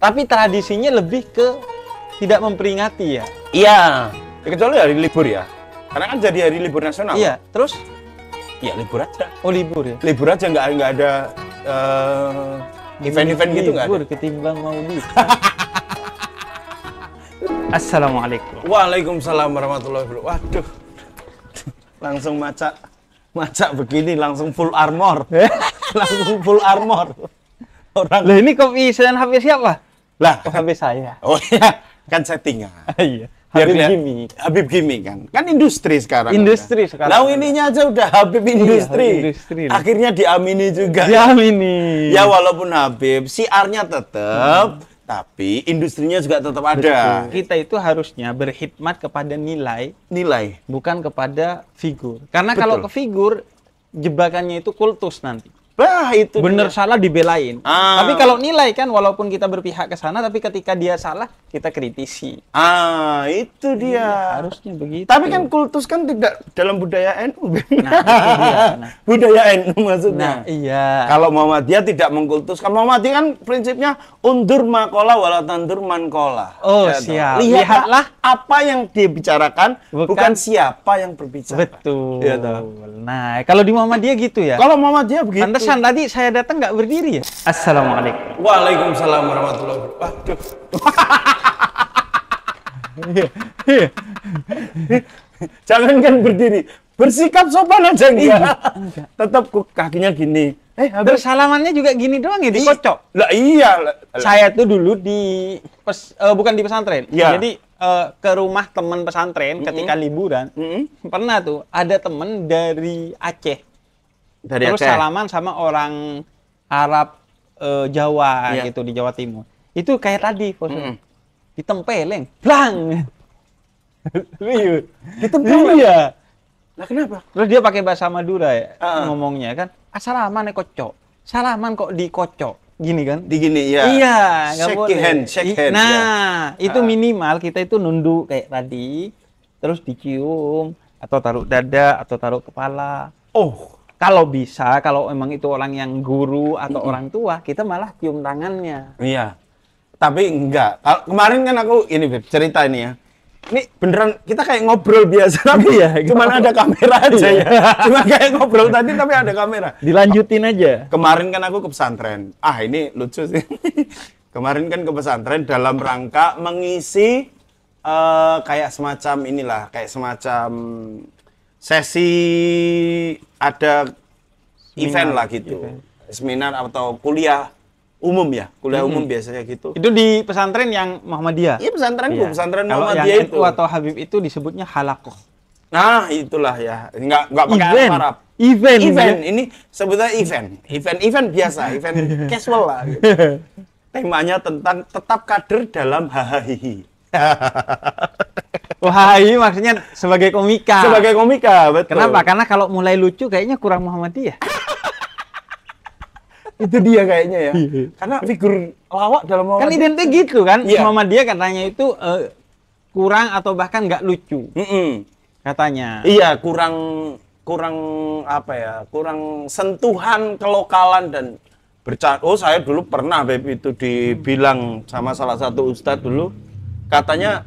Tapi tradisinya lebih ke tidak memperingati ya. Iya. Ya, kecuali hari libur ya. Karena kan jadi hari libur nasional. Iya. Terus? Iya libur aja. Oh libur ya. Libur aja nggak nggak ada event eh, event-event gitu nggak? Libur ada. mau libur. Assalamualaikum. Waalaikumsalam warahmatullahi wabarakatuh. Waduh. Langsung maca maca begini langsung full armor. langsung full armor. Orang. Lah ini kopi Sunan HP siapa? Lah, oh, HP saya. Oh iya, kan settingan. Ah. Ah, iya. Habib Gimi. Habib Gimi kan. Kan industri sekarang. Industri kan. sekarang. Nah, ininya aja udah Habib iya, industri. Iya, industri Akhirnya diamini juga. Diamini. Ya walaupun Habib, siarnya tetap. Hmm tapi industrinya juga tetap ada. Betul. Kita itu harusnya berkhidmat kepada nilai, nilai, bukan kepada figur. Karena Betul. kalau ke figur jebakannya itu kultus nanti. Bah, itu bener dia. salah dibelain. Ah. Tapi kalau nilai kan walaupun kita berpihak ke sana tapi ketika dia salah kita kritisi. Ah, itu iya, dia. Ya, harusnya begitu. Tapi kan kultus kan tidak dalam budaya NU. Nah, iya, nah. budaya NU maksudnya. Nah, iya. Kalau Muhammadiyah tidak mengkultuskan Muhammadiyah kan prinsipnya undur makola walau tandur mankola. Oh, ya, siap. Toh. Lihatlah apa yang dibicarakan bukan, bukan siapa yang berbicara. Betul. Ya, nah, kalau di Muhammadiyah gitu ya. Kalau Muhammadiyah begitu. Pantes Pantesan tadi saya datang nggak berdiri ya. Assalamualaikum. Waalaikumsalam warahmatullahi wabarakatuh. Jangan kan berdiri, bersikap sopan aja iya. enggak. enggak. Tetap kakinya gini. Eh, habis... salamannya juga gini doang ya, dikocok. Iya. Lah iya. Saya tuh dulu di pes, uh, bukan di pesantren. Ya. Jadi uh, ke rumah teman pesantren mm -hmm. ketika liburan. Mm -hmm. Pernah tuh ada temen dari Aceh. Dari Terus Aceh. salaman sama orang Arab e, Jawa yeah. gitu di Jawa Timur. Itu kayak tadi, Bos. Mm -hmm. Ditempeleng, blang. Serius. Ditempeleng. Iya. Lah kenapa? Terus dia pakai bahasa Madura ya uh -uh. ngomongnya kan. Asalaman ah, ya kocok. Salaman kok dikocok gini kan? Di gini ya. Iya, iya shake boleh. hand, shake hand. Nah, ya. itu minimal kita itu nunduk kayak tadi, terus dicium atau taruh dada atau taruh kepala. Oh, kalau bisa kalau emang itu orang yang guru atau mm -hmm. orang tua kita malah cium tangannya iya tapi enggak kalau kemarin kan aku ini Beb, cerita ini ya ini beneran kita kayak ngobrol biasa tapi ya cuma ada kamera aja ya iya. cuma kayak ngobrol tadi tapi ada kamera dilanjutin aja kemarin kan aku ke pesantren ah ini lucu sih kemarin kan ke pesantren dalam rangka mengisi uh, kayak semacam inilah kayak semacam sesi ada seminar, event lah gitu. Event. Seminar atau kuliah umum ya, kuliah hmm. umum biasanya gitu. Itu di pesantren yang Muhammadiyah. Iya, pesantren iya. pesantren Kalau Muhammadiyah yang itu. atau Habib itu disebutnya halakoh. Nah, itulah ya. nggak nggak pakai event. Arab. Event. Event. Ya? Ini sebetulnya event. Event event biasa, event casual lah gitu. Temanya tentang tetap kader dalam hahaha. Wahai maksudnya sebagai komika. Sebagai komika, betul. Kenapa? Karena kalau mulai lucu kayaknya kurang Muhammadiyah. itu dia kayaknya ya. Iya. Karena figur lawak dalam Kan identik gitu kan. Yeah. Dia katanya itu uh, kurang atau bahkan nggak lucu. Mm -mm. Katanya. Iya, kurang kurang apa ya? Kurang sentuhan kelokalan dan bercanda. Oh, saya dulu pernah Beb itu dibilang sama salah satu ustadz dulu katanya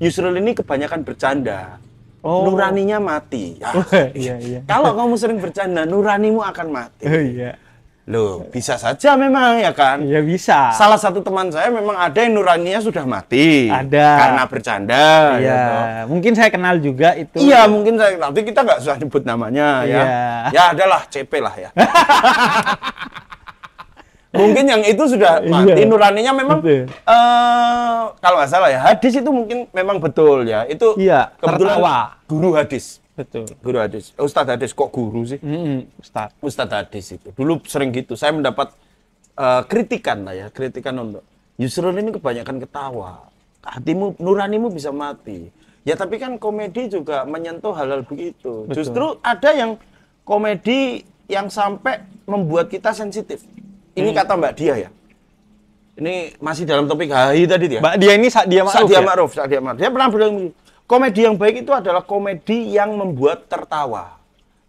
Yusril ini kebanyakan bercanda. Oh. Nuraninya mati. Ya. iya, iya. Kalau kamu sering bercanda, nuranimu akan mati. Oh, iya. Loh, bisa saja memang ya kan? Iya bisa. Salah satu teman saya memang ada yang nuraninya sudah mati. Ada. Karena bercanda. Ya iya. Gitu. Mungkin saya kenal juga itu. Iya, mungkin saya nanti kita nggak usah nyebut namanya ya. iya. ya. Ya adalah CP lah ya. mungkin yang itu sudah iya. mati nuraninya memang uh, kalau nggak salah ya hadis itu mungkin memang betul ya itu iya, kebetulan tertawa. guru hadis betul guru hadis eh, ustadz hadis kok guru sih mm -hmm. ustadz ustadz hadis itu dulu sering gitu saya mendapat uh, kritikan lah ya kritikan untuk Yusril ini kebanyakan ketawa hatimu nuranimu bisa mati ya tapi kan komedi juga menyentuh hal-hal begitu betul. justru ada yang komedi yang sampai membuat kita sensitif ini kata Mbak Dia ya. Ini masih dalam topik HI tadi ya. Mbak Dia ini dia Ma'ruf. Sakdia Ma'ruf, ya? dia Dia pernah bilang komedi yang baik itu adalah komedi yang membuat tertawa.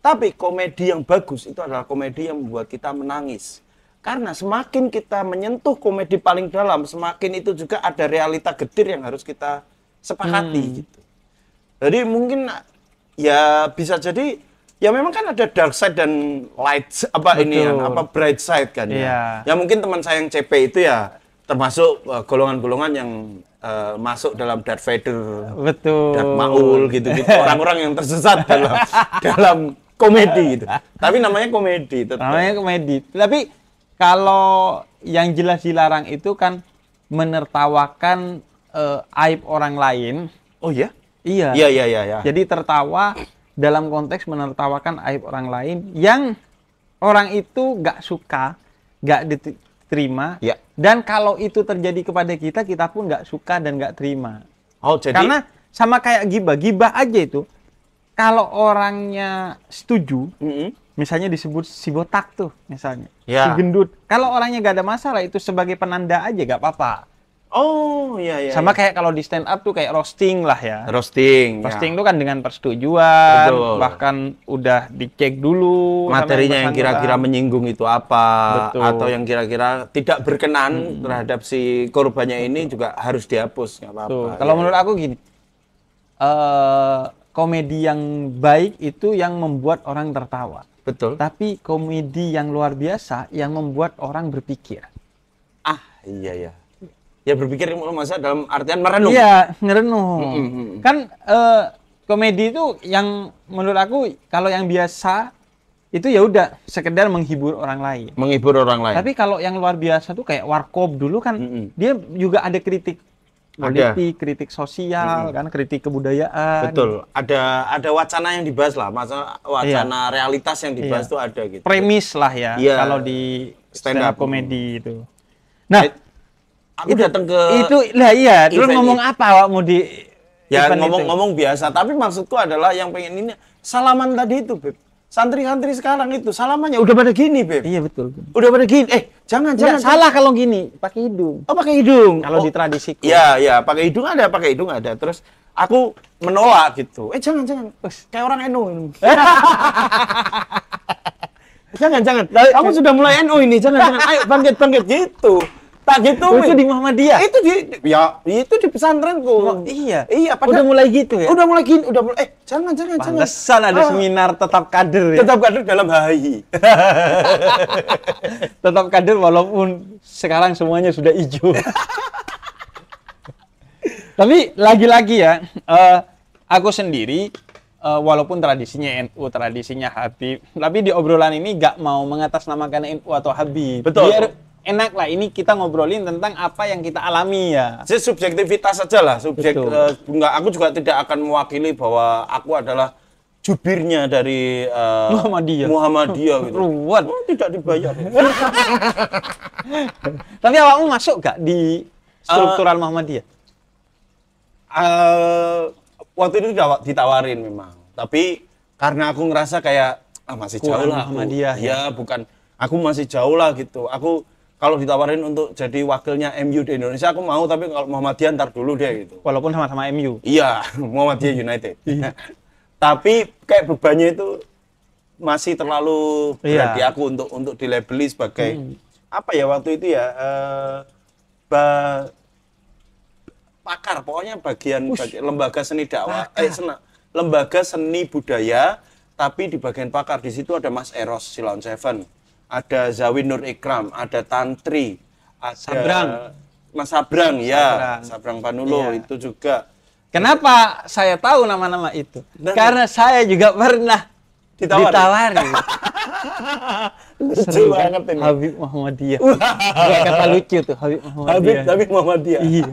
Tapi komedi yang bagus itu adalah komedi yang membuat kita menangis. Karena semakin kita menyentuh komedi paling dalam, semakin itu juga ada realita getir yang harus kita sepakati hmm. gitu. Jadi mungkin ya bisa jadi ya memang kan ada dark side dan light apa Betul. ini ya apa bright side kan yeah. ya. Iya. Ya mungkin teman saya yang CP itu ya termasuk e, golongan-golongan uh, yang uh, masuk dalam Darth Vader, Betul. Darth Maul gitu-gitu orang-orang yang tersesat dalam dalam komedi gitu. Tapi namanya komedi tetap. Namanya komedi. Tapi kalau yang jelas dilarang itu kan menertawakan uh, aib orang lain. Oh ya? Iya. Iya iya iya. Ya. Jadi tertawa dalam konteks menertawakan aib orang lain yang orang itu gak suka, gak diterima. Ya. Dan kalau itu terjadi kepada kita, kita pun gak suka dan gak terima. Oh, jadi karena sama kayak gibah, gibah aja itu. Kalau orangnya setuju, mm -hmm. misalnya disebut si botak tuh, misalnya, ya. si gendut. Kalau orangnya gak ada masalah, itu sebagai penanda aja, gak apa-apa. Oh iya iya. Sama iya. kayak kalau di stand up tuh kayak roasting lah ya. Roasting. Ya. Roasting ya. tuh kan dengan persetujuan, Betul. bahkan udah dicek dulu materinya yang kira-kira menyinggung itu apa Betul. atau yang kira-kira tidak berkenan hmm. terhadap si korbannya Betul. ini juga harus dihapus nggak apa-apa. Ya. Kalau iya, menurut iya. aku gini. Uh, komedi yang baik itu yang membuat orang tertawa. Betul. Tapi komedi yang luar biasa yang membuat orang berpikir. Ah, iya ya ya berpikir masa dalam artian merenung iya merenung mm -hmm. kan uh, komedi itu yang menurut aku kalau yang biasa itu ya udah sekedar menghibur orang lain. Menghibur orang lain. Tapi kalau yang luar biasa tuh kayak Warkop dulu kan mm -hmm. dia juga ada kritik politik, ada. kritik sosial, hmm. kan kritik kebudayaan. Betul. Ada ada wacana yang dibahas lah, masa wacana iya. realitas yang dibahas tuh iya. tuh ada gitu. Premis lah ya, iya. kalau di stand up komedi itu. Nah, eh, aku datang ke itu lah iya terus ngomong ini. apa Mau di ya ngomong-ngomong biasa tapi maksudku adalah yang pengen ini salaman tadi itu beb santri-santri sekarang itu salamannya udah pada gini beb iya betul udah pada gini eh jangan Nggak, jangan salah kalau gini pakai hidung oh pakai hidung kalau oh, di tradisi ya ya pakai hidung ada pakai hidung ada terus aku menolak gitu eh jangan jangan kayak orang NU jangan jangan nah, kamu eh. sudah mulai NU ini jangan jangan ayo bangkit bangkit gitu tak gitu oh, itu di Muhammadiyah itu di, ya itu di pesantrenku oh, iya iya padahal, udah mulai gitu ya udah mulai gini udah mulai eh jangan jangan Pantesan jangan ada ah. seminar tetap kader ya tetap kader dalam HI tetap kader walaupun sekarang semuanya sudah hijau tapi lagi-lagi ya uh, aku sendiri uh, walaupun tradisinya NU, tradisinya Habib, tapi di obrolan ini gak mau mengatasnamakan NU atau Habib. Betul. Biar enak lah ini kita ngobrolin tentang apa yang kita alami ya. Jadi subjektivitas aja lah, subjek uh, enggak aku juga tidak akan mewakili bahwa aku adalah jubirnya dari uh, Muhammadiyah. Muhammadiyah gitu. Ruwet. Oh, tidak dibayar. Tapi awakmu masuk gak di struktural uh, Muhammadiyah? Uh, waktu itu ditawarin memang. Tapi karena aku ngerasa kayak ah masih jauh lah Muhammadiyah. Ya, ya bukan aku masih jauh lah gitu. Aku kalau ditawarin untuk jadi wakilnya MU di Indonesia aku mau tapi kalau Muhammadiyah ntar dulu deh gitu walaupun sama-sama MU iya Muhammadiyah United iya. tapi kayak bebannya itu masih terlalu iya. berat iya. di aku untuk untuk dilabeli sebagai hmm. apa ya waktu itu ya uh, ba, pakar pokoknya bagian Ush, lembaga seni dakwah eh sena, lembaga seni budaya tapi di bagian pakar di situ ada Mas Eros Silon Seven ada Zawin Nur Ikram, ada Tantri, ada Sabrang. Mas Sabrang ya, Sabrang, Sabrang Panulo ya. itu juga. Kenapa saya tahu nama-nama itu? Nah, Karena nah. saya juga pernah ditawari. ditawari. Lucu kan? banget ini. Habib Muhammadiyah. Gak kata lucu tuh Habib Muhammadiyah. Habib, Habib Muhammadiyah. Iya.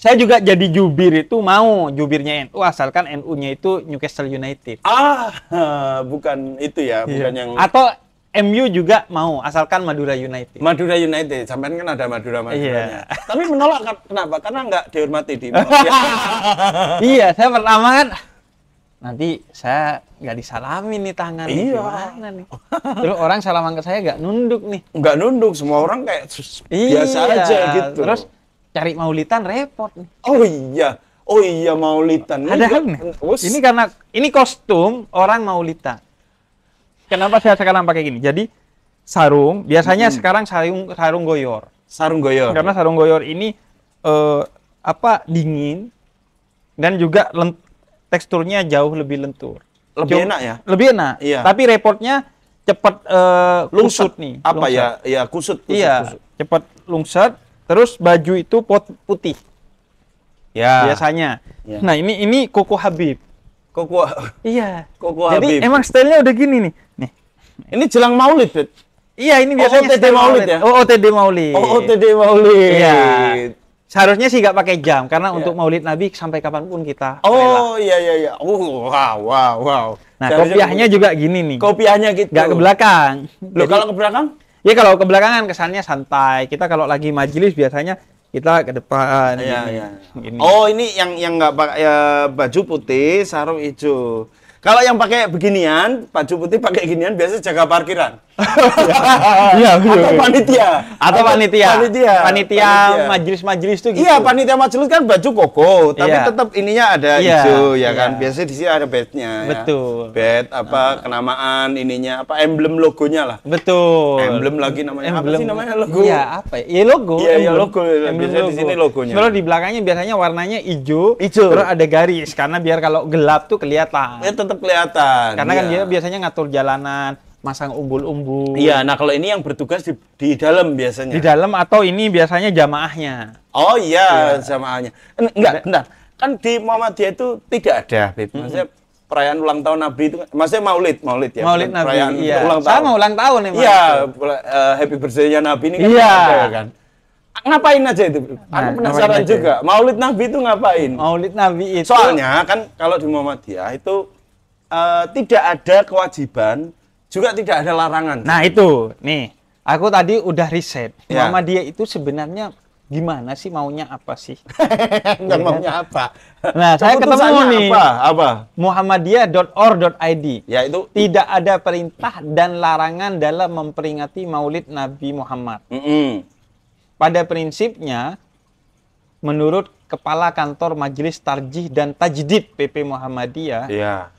saya juga jadi jubir itu mau jubirnya NU asalkan NU-nya itu Newcastle United. Ah, bukan itu ya, iya. bukan yang Atau MU juga mau asalkan Madura United. Madura United, sampean kan ada Madura Maduranya. Iya. Tapi menolak kenapa? Karena nggak dihormati di Iya, saya pertama kan nanti saya nggak disalami nih tangan iya. gimana nih terus orang salaman ke saya nggak nunduk nih nggak nunduk semua orang kayak iya. biasa aja gitu terus cari maulitan repot nih oh iya oh iya maulitan ada ini, ini karena ini kostum orang maulitan Kenapa saya sekarang pakai gini? Jadi sarung, biasanya hmm. sekarang sarung sarung goyor. Sarung goyor. Karena sarung goyor ini eh, apa dingin dan juga lent, teksturnya jauh lebih lentur. Lebih enak ya? Lebih enak. Iya. Tapi repotnya cepat eh, lungsut nih. Apa ya? lungsut. ya? Ya kusut, kusut Iya. Kusut. Cepat lungsut. Terus baju itu pot putih. Ya. Biasanya. Ya. Nah, ini ini koko Habib. Koko Iya. Koko Habib. Jadi emang stylenya udah gini nih. Ini jelang Maulid, Bet. Iya, ini oh, biasanya OOTD Maulid, Maulid ya. OOTD oh, Maulid. OOTD oh, Maulid. Iya. Seharusnya sih nggak pakai jam karena yeah. untuk Maulid Nabi sampai kapanpun kita. Oh iya iya iya. Oh, wow wow wow. Nah Seharusnya kopiahnya juga gini nih. Kopiahnya gitu. Gak ke belakang. Loh Jadi, kalau ke belakang? Ya kalau ke belakang kan kesannya santai. Kita kalau lagi majelis biasanya kita ke depan. Iya iya. Gini. Oh ini yang yang nggak pakai ya, baju putih, sarung hijau. Kalau yang pakai beginian, baju putih pakai beginian biasa jaga parkiran. Iya, atau panitia. Atau panitia. Panitia. Panitia majelis-majelis tuh iya, gitu. Iya, panitia majelis kan baju koko, tapi ya. tetap ininya ada ya. hijau ya ya kan. Biasanya di sini ada badge-nya ya. Betul. apa uh. kenamaan ininya apa emblem logonya lah. Betul. Emblem lagi namanya emblem. apa sih namanya logo? Iya, apa ya? Iya, logo. Iya, ya, logo. Emblem biasanya logo. di sini logonya. Kalau di belakangnya biasanya warnanya hijau. Hijau. Terus ada garis karena biar kalau gelap tuh kelihatan. Ya tetap kelihatan. Karena ya. kan iya. dia biasanya ngatur jalanan masang umbul-umbul. Iya, nah kalau ini yang bertugas di, di dalam biasanya. Di dalam atau ini biasanya jamaahnya. Oh iya, ya. jamaahnya. Enggak, bentar. Kan di Muhammadiyah itu tidak ada, Bib. Maksudnya -hmm. perayaan ulang tahun Nabi itu maksudnya Maulid, Maulid ya. Maulid Nabi. Perayaan iya. ulang tahun. Sama ulang tahun nih, Iya, uh, happy birthday-nya Nabi ini kan iya. ada kan. Ngapain aja itu? Nah, Aku penasaran juga. Aja. Maulid Nabi itu ngapain? Maulid Nabi itu Soalnya kan kalau di Muhammadiyah itu uh, tidak ada kewajiban juga tidak ada larangan. Nah, itu. Nih, aku tadi udah riset. Ya. Mama dia itu sebenarnya gimana sih maunya apa sih? Enggak ya. Kan? maunya apa. Nah, saya ketemu nih. Apa? Apa? Muhammadiyah.or.id. Ya, itu tidak ada perintah dan larangan dalam memperingati Maulid Nabi Muhammad. Mm -hmm. Pada prinsipnya menurut Kepala Kantor Majelis Tarjih dan Tajdid PP Muhammadiyah, ya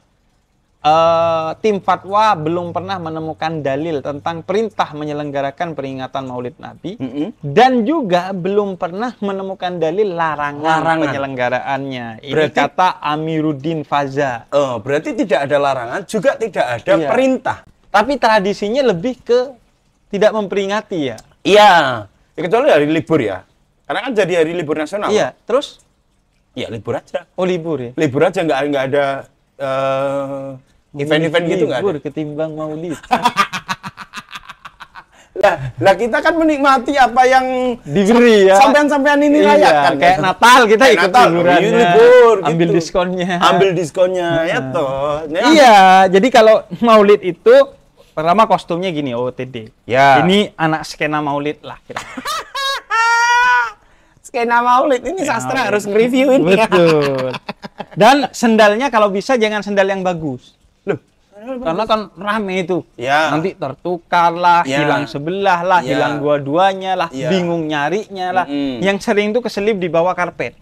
uh, tim fatwa belum pernah menemukan dalil tentang perintah menyelenggarakan peringatan Maulid Nabi mm -hmm. dan juga belum pernah menemukan dalil larangan, larangan. penyelenggaraannya. Ini berarti, kata Amiruddin Faza. Uh, berarti tidak ada larangan, juga tidak ada iya. perintah. Tapi tradisinya lebih ke tidak memperingati ya. Iya, ya, kecuali hari libur ya. Karena kan jadi hari libur nasional. Iya, terus? Iya libur aja. Oh libur ya? Libur aja nggak nggak ada uh, Event-event gitu nggak? ada? ketimbang maulid. Lah, lah kita kan menikmati apa yang diberi ya. Sampean-sampean ini iya, layak kan kayak Natal kita kayak ikut Natal, liburannya, libur, gitu. ambil diskonnya. Ambil diskonnya ya toh. Ya. Iya, jadi kalau Maulid itu pertama kostumnya gini OOTD. Oh, ya. Ini anak skena Maulid lah kira. skena Maulid ini skena sastra Maulid. harus nge-review ini. Ya. Betul. Dan sendalnya kalau bisa jangan sendal yang bagus. Loh, karena kan rame itu. Ya. Nanti tertukar lah, ya. hilang sebelah lah, ya. hilang dua-duanya lah, ya. bingung nyarinya lah. Mm -hmm. Yang sering itu keselip di bawah karpet.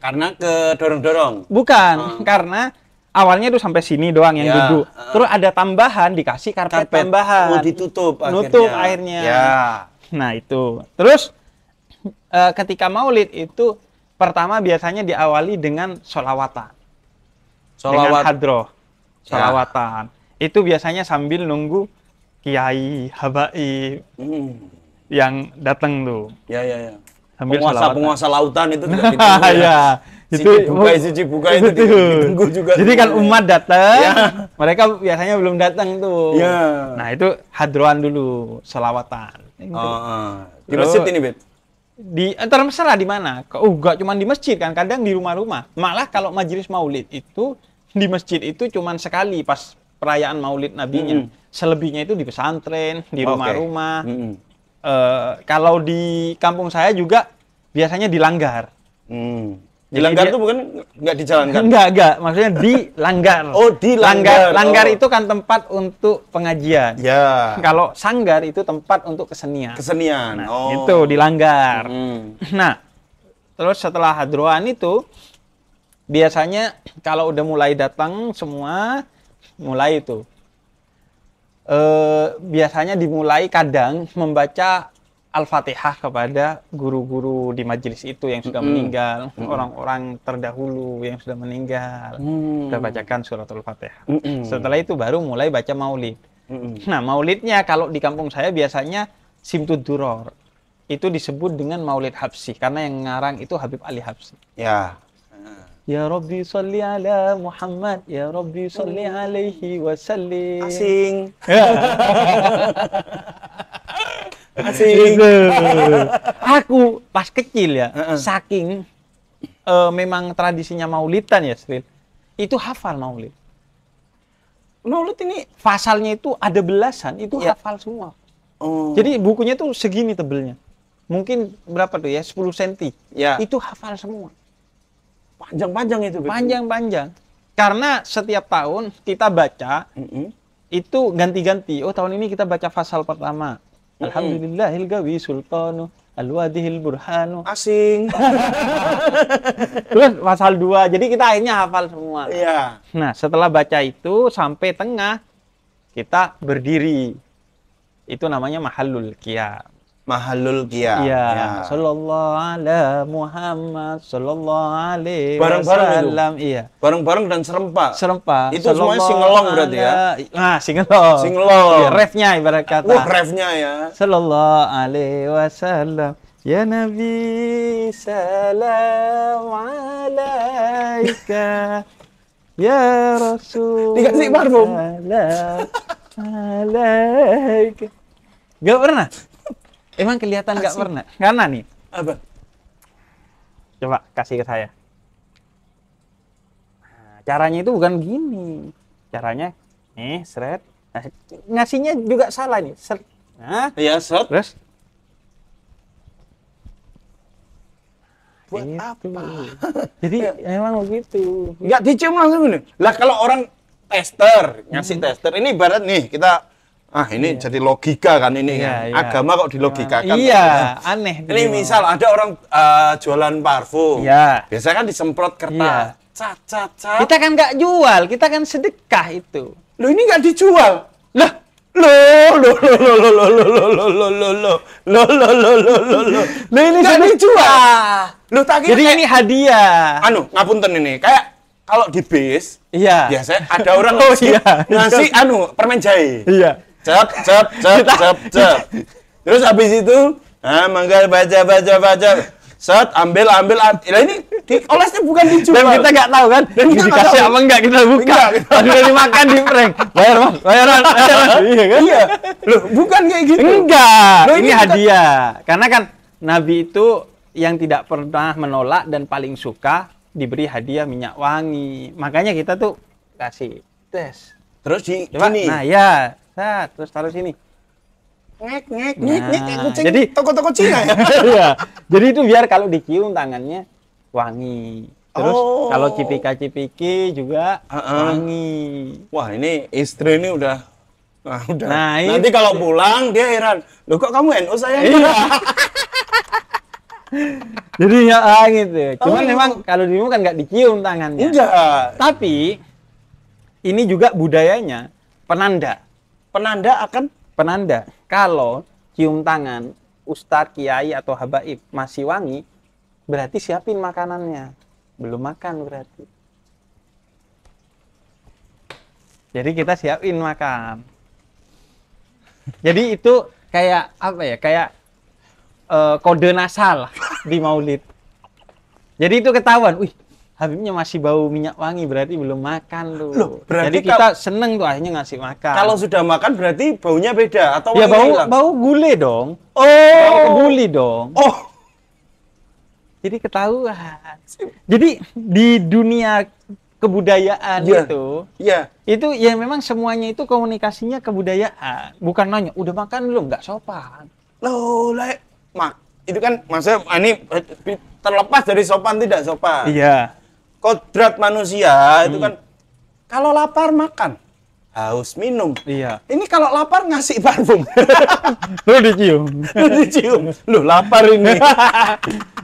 Karena ke dorong-dorong. Bukan, hmm. karena awalnya itu sampai sini doang yang ya. duduk. Uh-uh. Terus ada tambahan dikasih karpet, karpet tambahan. Mau oh, ditutup akhirnya. Nutup akhirnya. Ya. Nah, itu. Terus e, ketika maulid itu pertama biasanya diawali dengan solawatah, Sholawat. Dengan hadroh sholawatan. Ya. Itu biasanya sambil nunggu kiai, habai hmm. yang datang tuh. Ya ya ya. Sambil penguasa sholawatan. penguasa lautan itu tidak ya. ya. Itu buka buka itu, ditunggu juga. Jadi kan umat datang, ya. mereka biasanya belum datang tuh. Ya. Nah, itu hadroan dulu, sholawatan. Oh, ah, uh. Ah. Di masjid ini, Bet? di masalah di mana. Oh, enggak cuma di masjid kan, kadang di rumah-rumah. Malah kalau majelis maulid itu di masjid itu cuman sekali pas perayaan Maulid Nabinya. Mm -hmm. Selebihnya itu di pesantren, di rumah-rumah. Okay. Mm -hmm. uh, eh, kalau di kampung saya juga biasanya dilanggar. Mm. Dilanggar itu bukan nggak dijalankan? Enggak, enggak. Maksudnya dilanggar. oh, dilanggar. Langgar, langgar oh. itu kan tempat untuk pengajian. Ya. Yeah. Kalau sanggar itu tempat untuk kesenian. Kesenian. Nah, oh. Itu dilanggar. Mm. Nah, terus setelah hadroan itu biasanya kalau udah mulai datang semua mulai itu e, biasanya dimulai kadang membaca Al-Fatihah kepada guru-guru di majelis itu yang sudah mm. meninggal, orang orang-orang terdahulu yang sudah meninggal, mm. sudah bacakan surat Al-Fatihah. Mm Setelah itu baru mulai baca maulid. Mm Nah, maulidnya kalau di kampung saya biasanya Simtud Duror. Itu disebut dengan maulid Habsi karena yang ngarang itu Habib Ali Habsi. Ya. Ya Rabbi salli ala Muhammad, ya Rabbi salli alaihi wa sallim. Ya. Asing. Asing. Aku pas kecil ya, uh -uh. saking uh, memang tradisinya maulitan ya, Sril. Itu hafal maulid. Maulid ini fasalnya itu ada belasan, itu ya. hafal semua. Oh. Jadi bukunya tuh segini tebelnya. Mungkin berapa tuh ya? 10 cm. Ya. Itu hafal semua Panjang-panjang itu. Panjang-panjang. Karena setiap tahun kita baca mm -hmm. itu ganti-ganti. Oh tahun ini kita baca pasal pertama. Mm -hmm. Alhamdulillahil gawi sultanu al-wadihil burhanu. Asing. Terus pasal 2. Jadi kita akhirnya hafal semua. Iya. Nah, setelah baca itu sampai tengah kita berdiri. Itu namanya mahalul qiyam. Mahalul Kia. Ya. Ya. Sallallahu ala Muhammad sallallahu alaihi Bareng-bareng itu. Iya. Bareng-bareng dan serempak. Serempak. Itu semuanya singelong berarti ya. Nah, singelong. Singelong. Ya, refnya ibarat kata. Wah, refnya ya. Sallallahu alaihi wasallam. Ya Nabi salam alaika. ya Rasul. Dikasih parfum. Alaika. Gak pernah? Emang kelihatan nggak pernah? Karena nih. Apa? Coba kasih ke saya. Nah, caranya itu bukan gini. Caranya, nih, seret. Nah, ngasihnya juga salah nih. Ser Nah, iya, seret. Terus? Buat itu. apa? Jadi emang begitu. Nggak dicium langsung ini. Lah kalau orang tester, ngasih hmm. tester. Ini barat nih, kita ah ini iya. jadi logika kan ini iya, kan. Iya. agama kok dilogikakan iya kan? aneh ini iya. misal ada orang uh, jualan parfum iya. biasanya kan disemprot kertas iya. cat cat kita kan nggak jual kita kan sedekah itu lo ini nggak dijual lah lo lo lo lo lo lo lo lo lo lo lo lo lo lo lo lo lo lo ini nggak dijual lo lo jadi lo ini hadiah anu ngapunten ini kayak kalau di bis iya biasanya ada orang oh, iya. ngasih anu permen jahe iya cep cep cep cep cep Terus habis itu, ah, mangga baca, baca, baca. Set, ambil, ambil, ambil. ini ini olesnya bukan dijual. Dan kita nggak tahu kan, Dan kita dikasih apa enggak, kita buka. Tadi udah dimakan di prank. Bayar mas, bayar mas, bayar Iya kan? Iya. Loh, bukan kayak gitu. Enggak, Loh, ini, hadiah. Karena kan Nabi itu yang tidak pernah menolak dan paling suka diberi hadiah minyak wangi. Makanya kita tuh kasih tes. Terus di Coba, gini. Nah ya, Set, terus taruh sini. Ngek, ngek, nah, ngek, ngek, ngek, kucing jadi, toko-toko Cina ya? iya. Jadi itu biar kalau dicium tangannya wangi. Terus oh. kalau cipika-cipiki juga uh -uh. wangi. Wah, ini istri ini udah Nah, udah. Nah, Nanti kalau pulang dia heran, "Loh kok kamu NU saya?" Iya. Jadi ya ah, gitu. Oh. Cuman oh. memang kalau di kan nggak dicium tangannya. Enggak. Tapi ini juga budayanya penanda penanda akan penanda kalau cium tangan ustadz kiai atau habaib masih wangi berarti siapin makanannya belum makan berarti jadi kita siapin makan jadi itu kayak apa ya kayak uh, kode nasal di maulid jadi itu ketahuan wih Habibnya masih bau minyak wangi berarti belum makan lu. Loh, berarti Jadi kita seneng tuh akhirnya ngasih makan. Kalau sudah makan berarti baunya beda atau Ya bau hilang? bau gule dong. Oh, bau gule dong. Oh. Jadi ketahuan. Jadi di dunia kebudayaan ya. itu. ya. Itu ya memang semuanya itu komunikasinya kebudayaan, bukan nanya udah makan belum nggak sopan. Loh, like mak itu kan maksudnya ah, ini eh, terlepas dari sopan tidak sopan. Iya kodrat manusia hmm. itu kan kalau lapar makan, haus minum. Iya. Ini kalau lapar ngasih parfum. Lu dicium. Lu dicium. Lu lapar ini.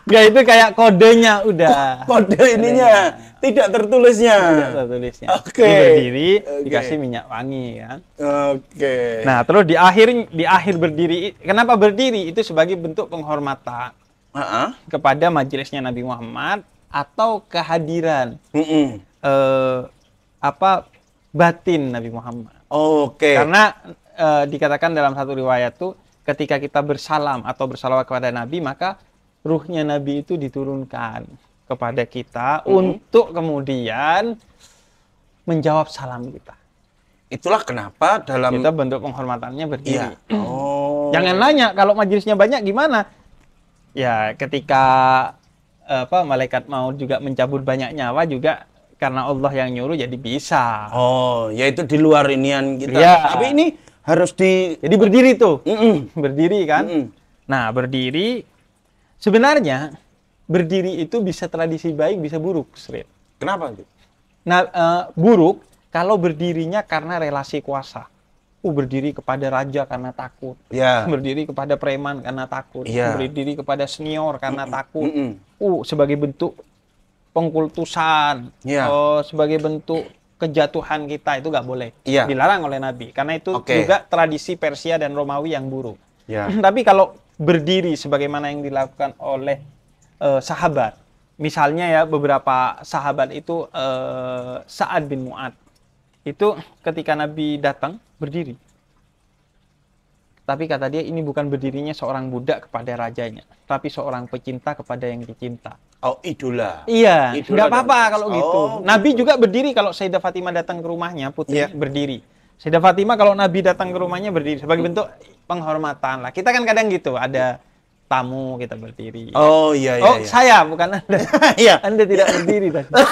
Enggak itu kayak kodenya udah. Kode ininya kodenya. tidak tertulisnya. Tidak tertulisnya. Oke. Okay. Berdiri okay. dikasih minyak wangi kan. Oke. Okay. Nah, terus di akhir di akhir berdiri kenapa berdiri itu sebagai bentuk penghormatan. Uh -huh. kepada majelisnya Nabi Muhammad atau kehadiran mm -mm. Uh, apa batin Nabi Muhammad. Oh, Oke. Okay. Karena uh, dikatakan dalam satu riwayat tuh ketika kita bersalam atau bersalawat kepada Nabi maka ruhnya Nabi itu diturunkan kepada kita mm -hmm. untuk kemudian menjawab salam kita. Itulah kenapa dalam kita bentuk penghormatannya berdiri. Iya. Oh. Jangan nanya kalau majelisnya banyak gimana? Ya ketika apa malaikat maut juga mencabut banyak nyawa juga karena Allah yang nyuruh jadi bisa. Oh, ya itu di luar inian kita. Ya. Tapi ini harus di jadi berdiri tuh. Mm -mm. Berdiri kan? Mm -mm. Nah, berdiri sebenarnya berdiri itu bisa tradisi baik, bisa buruk, Sri. Kenapa itu? Nah, uh, buruk kalau berdirinya karena relasi kuasa uh, berdiri kepada raja karena takut, yeah. berdiri kepada preman karena takut, yeah. berdiri kepada senior karena mm -mm. takut, mm -mm. uh sebagai bentuk pengkultusan, yeah. Ya. uh, sebagai bentuk kejatuhan kita itu nggak boleh, yeah. dilarang oleh Nabi karena itu okay. juga tradisi Persia dan Romawi yang buruk. Yeah. Ya. Tapi kalau berdiri sebagaimana yang dilakukan oleh uh, sahabat, misalnya ya beberapa sahabat itu uh, Saad bin Mu'ad itu ketika Nabi datang berdiri. Tapi kata dia ini bukan berdirinya seorang budak kepada rajanya, tapi seorang pecinta kepada yang dicinta. Oh, itulah. Iya, nggak apa-apa kalau gitu. oh, gitu. Nabi juga berdiri kalau Sayyidah Fatimah datang ke rumahnya, putri yeah. berdiri. Sayyidah Fatimah kalau Nabi datang ke rumahnya berdiri sebagai bentuk penghormatan lah. Kita kan kadang gitu, ada tamu kita berdiri. Oh iya iya. Oh iya. saya bukan anda. Iya. anda tidak berdiri tadi.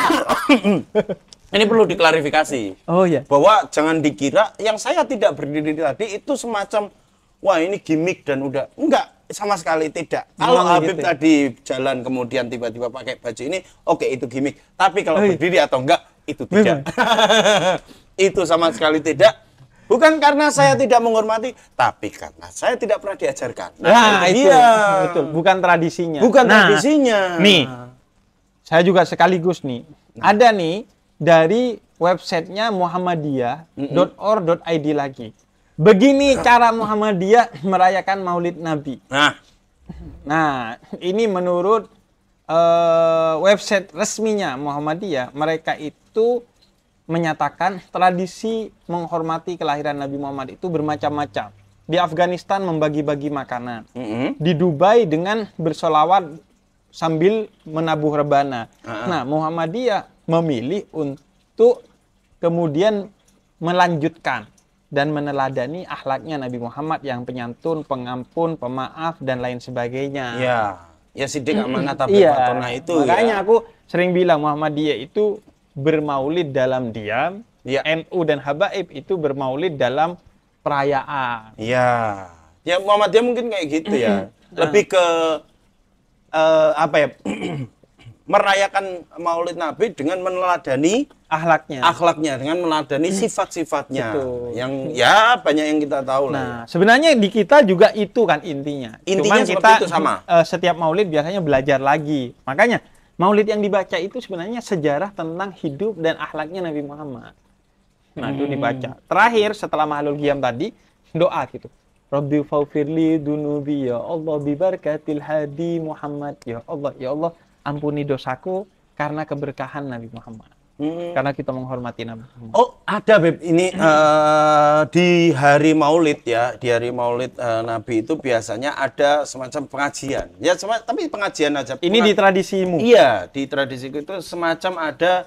Ini perlu diklarifikasi. Oh iya. Bahwa jangan dikira yang saya tidak berdiri tadi itu semacam wah ini gimmick dan udah enggak sama sekali tidak. Kalau gitu Habib gitu. tadi jalan kemudian tiba-tiba pakai baju ini, oke okay, itu gimmick. Tapi kalau oh, iya. berdiri atau enggak itu tidak. itu sama sekali tidak. Bukan karena saya hmm. tidak menghormati, tapi karena saya tidak pernah diajarkan. Nah, nah itu iya. betul. Bukan tradisinya. Bukan nah, tradisinya. Nih, saya juga sekaligus nih. Nah. Ada nih dari websitenya muhammadiyah.or.id lagi. Begini nah. cara Muhammadiyah merayakan Maulid Nabi. Nah, nah ini menurut uh, website resminya Muhammadiyah, mereka itu menyatakan tradisi menghormati kelahiran Nabi Muhammad itu bermacam-macam. Di Afghanistan membagi-bagi makanan, mm -hmm. di Dubai dengan bersolawat sambil menabuh rebana. Uh ah. -huh. Nah, Muhammadiyah memilih untuk kemudian melanjutkan dan meneladani akhlaknya Nabi Muhammad yang penyantun, pengampun, pemaaf dan lain sebagainya. Iya. Ya, iya. ya sidik amanah tapi ya, itu. Makanya ya. aku sering bilang Muhammadiyah itu bermaulid dalam diam, ya. NU dan Habaib itu bermaulid dalam perayaan. Ya, ya Muhammadiyah mungkin kayak gitu ya. Lebih ke uh, apa ya? merayakan Maulid Nabi dengan meneladani akhlaknya. Akhlaknya dengan meneladani sifat-sifatnya yang ya banyak yang kita tahu nah, lah. sebenarnya di kita juga itu kan intinya. Intinya Cuman kita itu sama. Eh, setiap Maulid biasanya belajar lagi. Makanya Maulid yang dibaca itu sebenarnya sejarah tentang hidup dan akhlaknya Nabi Muhammad. Nah, hmm. itu dibaca. Terakhir setelah Mahalul Giam tadi doa gitu. Rabbi faufirli dunubi ya Allah bibarkatil hadi Muhammad ya Allah ya Allah ampuni dosaku karena keberkahan Nabi Muhammad. Hmm. Karena kita menghormati Nabi Muhammad. Oh, ada Beb. Ini uh, di hari Maulid ya, di hari Maulid uh, Nabi itu biasanya ada semacam pengajian. Ya, sem tapi pengajian aja. Ini di tradisimu. Iya, di tradisiku itu semacam ada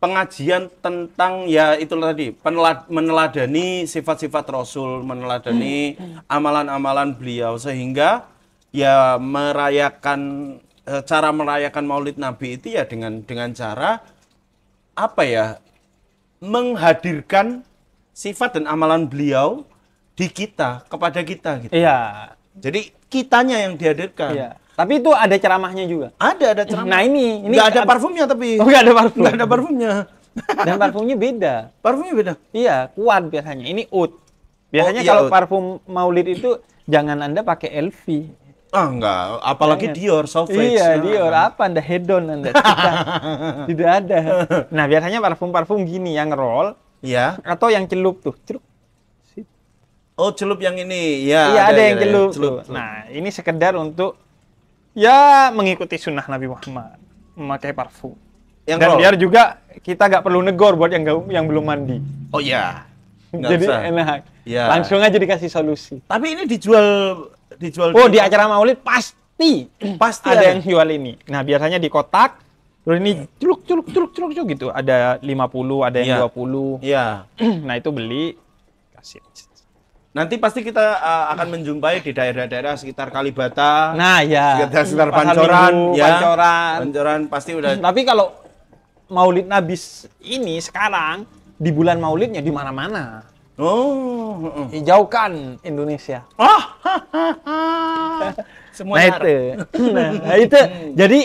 pengajian tentang ya itu tadi penelad, meneladani sifat-sifat Rasul, meneladani hmm. amalan-amalan beliau sehingga ya merayakan E, cara merayakan Maulid Nabi itu ya dengan dengan cara apa ya menghadirkan sifat dan amalan beliau di kita kepada kita gitu. Iya. Jadi kitanya yang dihadirkan. Iya. Tapi itu ada ceramahnya juga. Ada ada ceramah. Nah ini ini gak ada parfumnya tapi. Oh, gak ada parfum. Gak ada parfumnya. Dan parfumnya beda. Parfumnya beda. Iya kuat biasanya. Ini oud. Biasanya oh, iya, kalau oud. parfum Maulid itu jangan anda pakai Elvi Ah enggak, apalagi Banyak. Dior, Sauvage. Iya, nah. Dior. Apa Anda hedon Anda? Tidak, ada. Nah, biasanya parfum-parfum gini yang roll, ya. Atau yang celup tuh, celup. Oh, celup yang ini. Ya, iya, ada, ada iya, yang ya, celup. celup. Nah, ini sekedar untuk ya mengikuti sunnah Nabi Muhammad memakai parfum. Yang Dan roll. biar juga kita nggak perlu negor buat yang gak, yang belum mandi. Oh iya. Jadi usah. enak. Ya. Langsung aja dikasih solusi. Tapi ini dijual dijual oh di, di acara maulid pasti pasti ada, yang jual ini nah biasanya di kotak Lalu ini iya. celuk celuk celuk celuk gitu. Ada 50, ada yang iya. dua ya. 20. Iya. nah, itu beli kasih. Nanti pasti kita uh, akan menjumpai di daerah-daerah sekitar Kalibata. Nah, ya. Sekitar sekitar Pancoran, Minggu, ya. Pancoran. Pancoran pasti udah. Tapi kalau Maulid Nabi ini sekarang di bulan Maulidnya di mana-mana. Oh. Hijaukan Indonesia. Ah. Semua nah itu. Nah, nah itu. Hmm. Jadi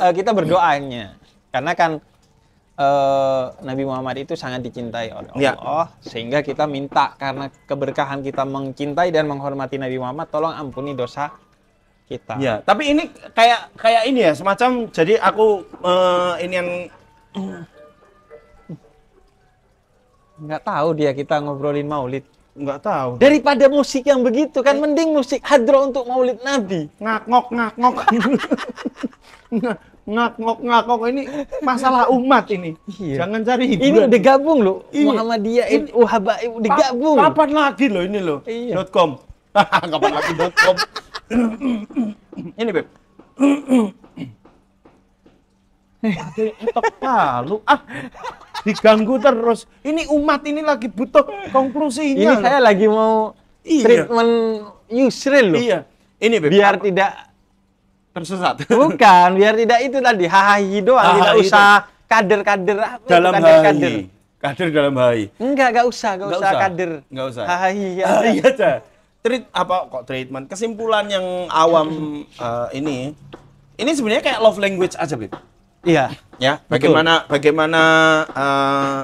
uh, kita berdoanya. Karena kan uh, Nabi Muhammad itu sangat dicintai oleh ya. Allah ya. sehingga kita minta karena keberkahan kita mencintai dan menghormati Nabi Muhammad tolong ampuni dosa kita. Ya, tapi ini kayak kayak ini ya, semacam jadi aku uh, ini yang nggak tahu dia kita ngobrolin Maulid nggak tahu daripada musik yang begitu kan eh. mending musik hadro untuk maulid nabi ngak ngok ngak ngok ngak ngok ngak ngok ini masalah umat ini iya. jangan cari hiburan ini udah gabung loh iya. Muhammadiyah ini Uhaba udah gabung kapan lagi loh ini loh iya. dot com kapan lagi dot com ini beb Pakai palu ah diganggu terus. Ini umat ini lagi butuh konklusinya. Ini loh. saya lagi mau iya. treatment Yusril loh. Iya. Ini Beb, biar apa? tidak tersesat. Bukan, biar tidak itu tadi hahi doang, ah, tidak tidak usah kader-kader apa dalam kader-kader. Kader dalam hai. Enggak, enggak usah, enggak, usah, usah kader. Enggak usah. Hahahi ya. Ah, iya, aja. Treat apa kok treatment? Kesimpulan yang awam uh, ini ini sebenarnya kayak love language aja, Beb. Iya. Ya, bagaimana Betul. bagaimana uh,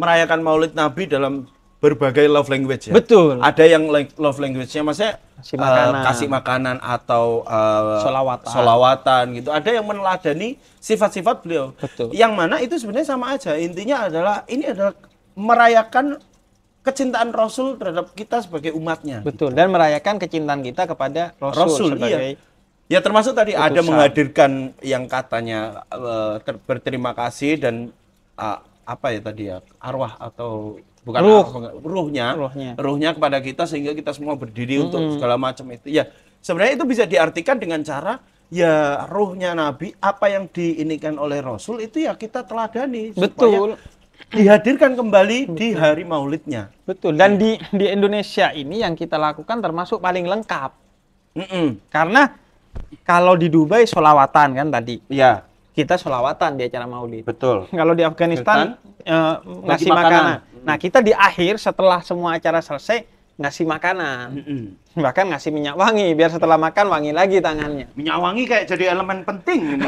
merayakan Maulid Nabi dalam berbagai love language ya. Betul. Ada yang like love language-nya maksudnya kasih eh, makanan, kasih makanan atau uh, eh, solawatan. solawatan gitu. Ada yang meneladani sifat-sifat beliau. Betul. Yang mana itu sebenarnya sama aja. Intinya adalah ini adalah merayakan kecintaan Rasul terhadap kita sebagai umatnya. Betul. Gitu. Dan merayakan kecintaan kita kepada Rasul, Rasul iya. sebagai iya Ya termasuk tadi Putusan. ada menghadirkan yang katanya uh, berterima kasih dan uh, apa ya tadi ya arwah atau bukan Ruh. arwah, ruhnya, ruhnya ruhnya kepada kita sehingga kita semua berdiri hmm. untuk segala macam itu. Ya sebenarnya itu bisa diartikan dengan cara ya ruhnya Nabi apa yang diinikan oleh Rasul itu ya kita teladani. Betul. Dihadirkan kembali Betul. di hari Maulidnya. Betul. Dan di di Indonesia ini yang kita lakukan termasuk paling lengkap. Mm -mm. Karena kalau di Dubai solawatan kan tadi. Iya. Kita solawatan di acara Maulid. Betul. Kalau di Afghanistan eh, ngasih makanan. makanan. Hmm. Nah kita di akhir setelah semua acara selesai ngasih makanan. Mm -hmm. Bahkan ngasih minyak wangi biar setelah makan wangi lagi tangannya. Minyak wangi kayak jadi elemen penting ini.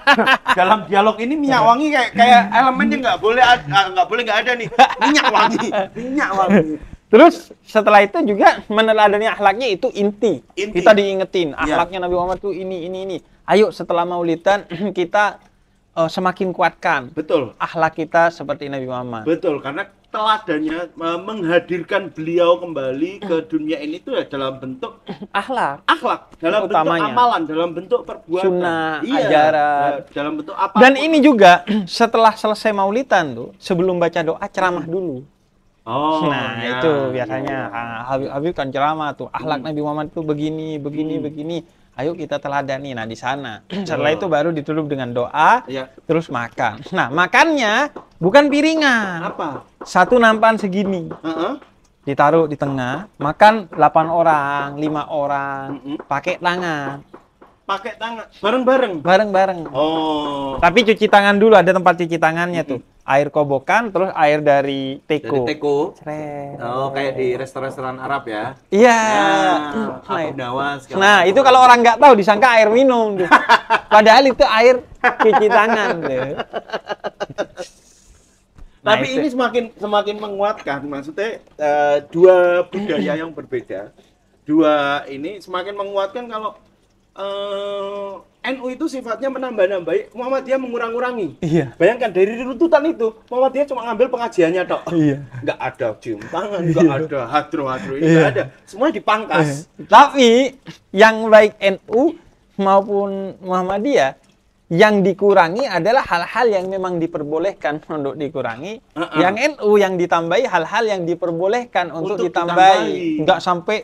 Dalam dialog ini minyak wangi kayak kayak elemennya nggak boleh ah, nggak boleh nggak ada nih. Minyak wangi, minyak wangi. Terus setelah itu juga meneladani akhlaknya itu inti. inti. Kita diingetin iya. akhlaknya ya. Nabi Muhammad itu ini ini ini. Ayo setelah Maulidan kita uh, semakin kuatkan. Betul. Akhlak kita seperti Nabi Muhammad. Betul karena teladannya menghadirkan beliau kembali ke dunia ini itu ya dalam bentuk akhlak akhlak dalam Utamanya. bentuk amalan dalam bentuk perbuatan sunnah iya, ajaran eh, dalam bentuk apa dan ini juga setelah selesai Maulidan tuh sebelum baca doa ceramah hmm. dulu Oh, nah ya. itu ya, ya, biasanya nah, Habib Habib kan ceramah tuh akhlak hmm. Nabi Muhammad tuh begini begini hmm. begini. Ayo kita teladani. Nah di sana. Hmm. Setelah oh. itu baru ditutup dengan doa, ya. terus makan. Nah makannya bukan piringan. Apa? Satu nampan segini. Uh -huh. Ditaruh di tengah. Makan 8 orang, lima orang, uh hmm. -huh. pakai tangan pakai tangan bareng-bareng bareng-bareng oh tapi cuci tangan dulu ada tempat cuci tangannya uh tuh air kobokan terus air dari teko. Dari teko. Ceren. Oh, kayak di restoran-restoran Arab ya. Iya. Yeah. Ya, hmm, nah, dawas. Nah, itu kalau orang nggak tahu disangka air minum tuh. Padahal itu air cuci tangan tuh. Nah, Tapi itu. ini semakin semakin menguatkan maksudnya uh, dua budaya yang berbeda. Dua ini semakin menguatkan kalau uh, eh, NU itu sifatnya menambah-nambahi, Muhammadiyah mengurang-urangi. Iya. Bayangkan dari runtutan itu, Muhammadiyah cuma ngambil pengajiannya toh. Iya. Enggak ada cium tangan, enggak iya. ada hadro-hadro, ini enggak iya. ada. Semua dipangkas. Iya. Tapi yang baik NU maupun Muhammadiyah yang dikurangi adalah hal-hal yang memang diperbolehkan untuk dikurangi. Uh -uh. Yang NU yang ditambahi hal-hal yang diperbolehkan untuk, untuk ditambahi. ditambahi. Enggak sampai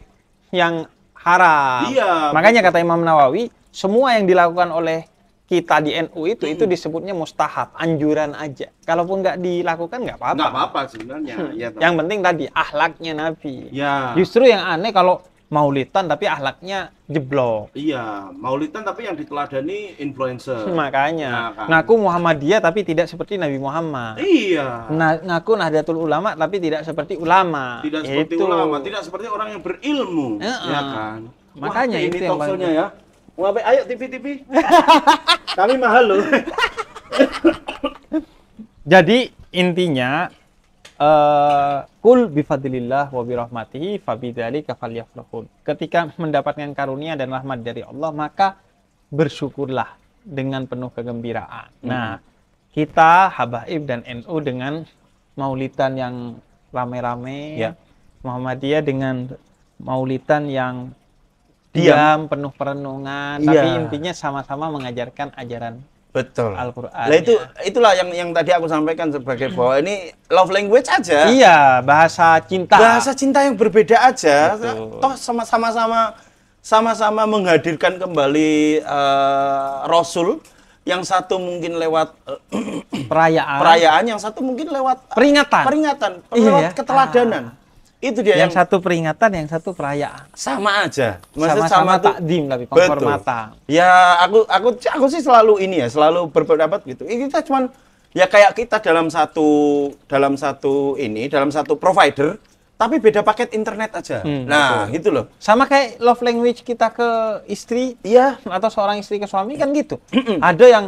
yang haram. Iya. Makanya betul. kata Imam Nawawi, semua yang dilakukan oleh kita di NU itu hmm. itu disebutnya mustahab, anjuran aja. Kalaupun nggak dilakukan nggak apa-apa. Nggak apa-apa sebenarnya. Hmm. Ya, yang penting tadi ahlaknya Nabi. Ya. Justru yang aneh kalau maulitan tapi ahlaknya jeblok. Iya, maulitan tapi yang diteladani influencer. Makanya. Nah, kan. Ngaku Muhammadiyah tapi tidak seperti Nabi Muhammad. Iya. Nah, ngaku Nahdlatul Ulama tapi tidak seperti ulama. Tidak Itu. seperti gitu. ulama, tidak seperti orang yang berilmu. Uh -uh. Ya kan. Makanya Wah, ini toksonya ya. Ngapain ayo TV-TV. Kami mahal loh. Jadi intinya kul eh, bifadlillah wa birahmatihi fabidzalika falyafrahun. Ketika mendapatkan karunia dan rahmat dari Allah, maka bersyukurlah dengan penuh kegembiraan. Hmm. Nah, kita Habaib dan NU dengan maulitan yang rame-rame, ya. Muhammadiyah dengan maulitan yang diam, diam penuh perenungan, ya. tapi intinya sama-sama mengajarkan ajaran Betul. Al-Qur'an. Nah, itu ya. itulah yang yang tadi aku sampaikan sebagai bahwa ini love language aja. Iya, bahasa cinta. Bahasa cinta yang berbeda aja. Betul. Toh sama-sama sama sama sama sama menghadirkan kembali uh, Rasul yang satu mungkin lewat eh, perayaan perayaan yang satu mungkin lewat peringatan peringatan iya, lewat iya, keteladanan ah. Itu dia yang, yang satu peringatan, yang satu perayaan. Sama aja. Maksud sama, sama tuh, takdim tapi penghormatan. Ya, aku aku aku sih selalu ini ya, selalu berpendapat gitu. Ini kita cuman ya kayak kita dalam satu dalam satu ini, dalam satu provider tapi beda paket internet aja. Hmm, nah, betul. gitu loh. Sama kayak love language kita ke istri, iya, atau seorang istri ke suami kan gitu. Ada yang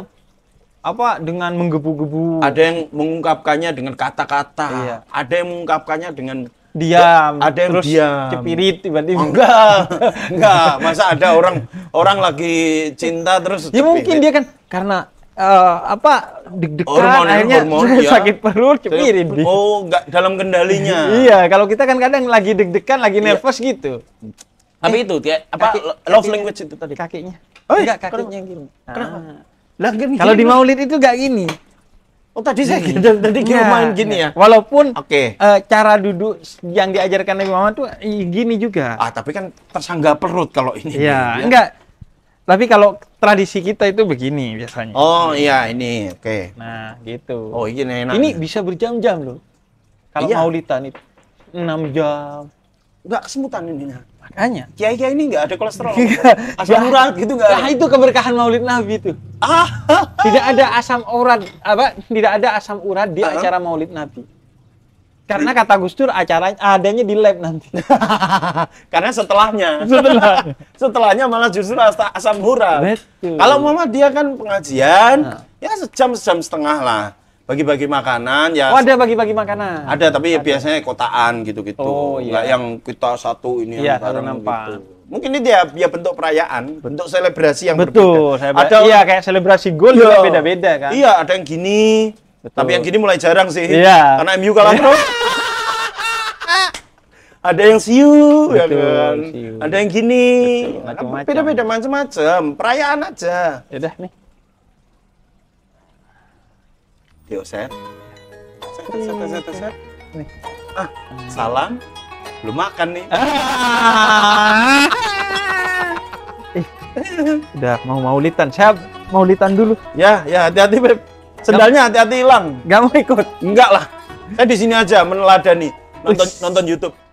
apa dengan menggebu-gebu. Ada yang mengungkapkannya dengan kata-kata. Iya. Ada yang mengungkapkannya dengan diam ada yang terus diam cepirit tiba-tiba oh, enggak enggak masa ada orang orang lagi cinta terus ya mungkin dia kan karena uh, apa deg-degan hormon, ya, akhirnya hormon, ya. sakit perut cepirit oh enggak dalam kendalinya iya kalau kita kan kadang lagi deg-degan lagi iya. nervous iya. gitu tapi eh, itu dia apa kaki, love kaki, language itu tadi kakinya oh, iya? enggak kakinya gini ah. kenapa? kalau di Maulid itu enggak gini. Oh tadi saya gini. tadi kita nah, main gini nah. ya. Walaupun okay. uh, eh, cara duduk yang diajarkan Nabi Muhammad tuh gini juga. Ah tapi kan tersangga perut kalau ini. Ya, ya. enggak. Tapi kalau tradisi kita itu begini biasanya. Oh iya ini, oke. Okay. Nah gitu. Oh ini enak. Ini bisa berjam-jam loh. Kalau iya. maulidan itu enam jam. Enggak kesemutan ini. Nah. Makanya. Kiai kiai ini nggak ada kolesterol. asam ya. urat gitu nggak. Nah itu keberkahan Maulid Nabi itu. Ah. tidak ada asam urat apa? Tidak ada asam urat di uh -huh. acara Maulid Nabi. Karena kata Gus Dur acaranya adanya di lab nanti. Karena setelahnya. Setelahnya. setelahnya malah justru asam urat. Kalau mama dia kan pengajian, nah. ya sejam sejam setengah lah bagi-bagi makanan ya. Oh, ada bagi-bagi makanan. Ada, tapi ya biasanya kotaan gitu-gitu. Oh, iya. Nggak yang kita satu ini ya, yang bareng gitu. Mungkin ini dia ya bentuk perayaan, bentuk selebrasi yang Betul, berbeda. ada iya kayak selebrasi gol iya, juga beda-beda kan. Iya, ada yang gini. Betul. Tapi yang gini mulai jarang sih. Iya. Karena MU kalah iya. terus. ada yang siu, ya Betul, ya kan? Siu. Ada yang gini. Beda-beda macam-macam. Perayaan aja. Ya udah nih. Yuk, set. Set set set set. set. Ah, salam. Belum makan nih. Ah. eh, udah mau maulitan. Saya maulitan dulu. Ya, ya hati-hati, Beb. Sendalnya hati-hati hilang. Gak mau ikut. Enggak lah. Saya di sini aja meneladani nonton nonton YouTube.